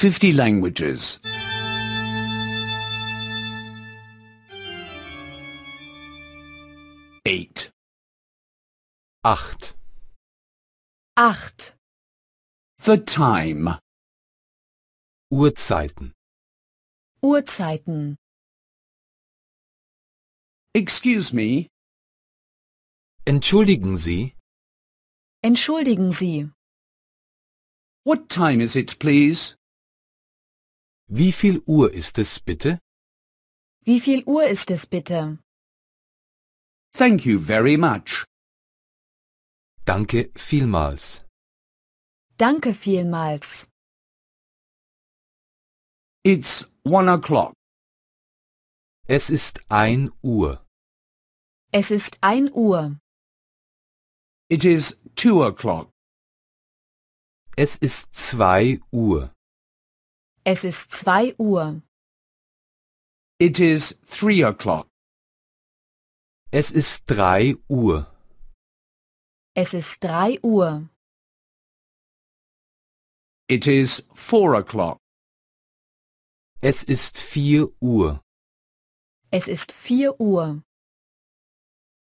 50 languages. Eight. Acht. Acht. The time. Uhrzeiten. Uhrzeiten. Excuse me. Entschuldigen Sie. Entschuldigen Sie. What time is it, please? Wie viel Uhr ist es bitte? Wie viel Uhr ist es bitte? Thank you very much. Danke vielmals. Danke vielmals. It's one o'clock. Es ist ein Uhr. Es ist ein Uhr. It is two o'clock. Es ist zwei Uhr. Es ist 2 Uhr. It is 3 o'clock. Es ist 3 Uhr. Es ist drei Uhr. It is 4 o'clock. Es ist 4 Uhr. Es ist vier Uhr.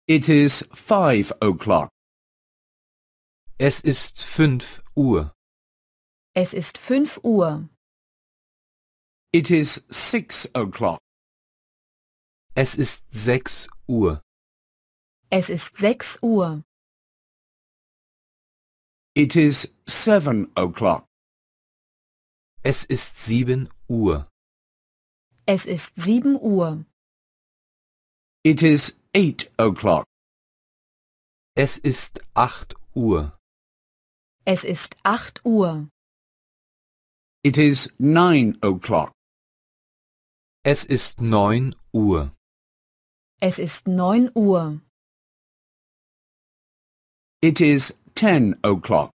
It is five o'clock. Es ist 5 Uhr. Es ist 5 Uhr. It is six o'clock. Es ist sechs Uhr. Es ist sechs Uhr. It is seven o'clock. Es ist sieben Uhr. Es ist sieben Uhr. It is eight o'clock. Es ist acht Uhr. Es ist acht Uhr. It is nine o'clock. Es ist neun Uhr. Es ist neun Uhr. It is ten o'clock.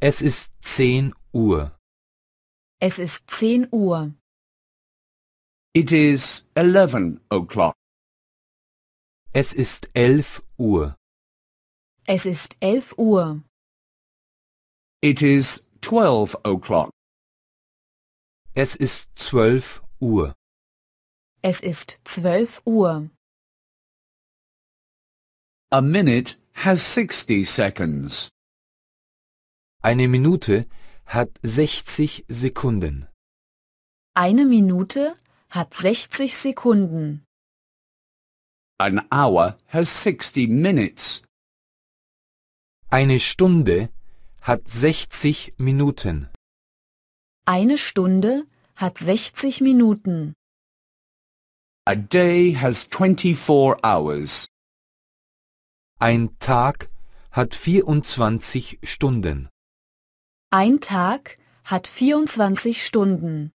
Es ist zehn Uhr. Es ist zehn Uhr. It is eleven o'clock. Es ist elf Uhr. Es ist elf Uhr. It is twelve o'clock. Es ist zwölf Uhr. Es ist zwölf Uhr. A minute has sixty seconds. Eine Minute hat sechzig Sekunden. Eine Minute hat sechzig Sekunden. An hour has sixty minutes. Eine Stunde hat sechzig Minuten. Eine Stunde hat 60 Minuten. A day has 24 hours. Ein Tag hat 24 Stunden. Ein Tag hat 24 Stunden.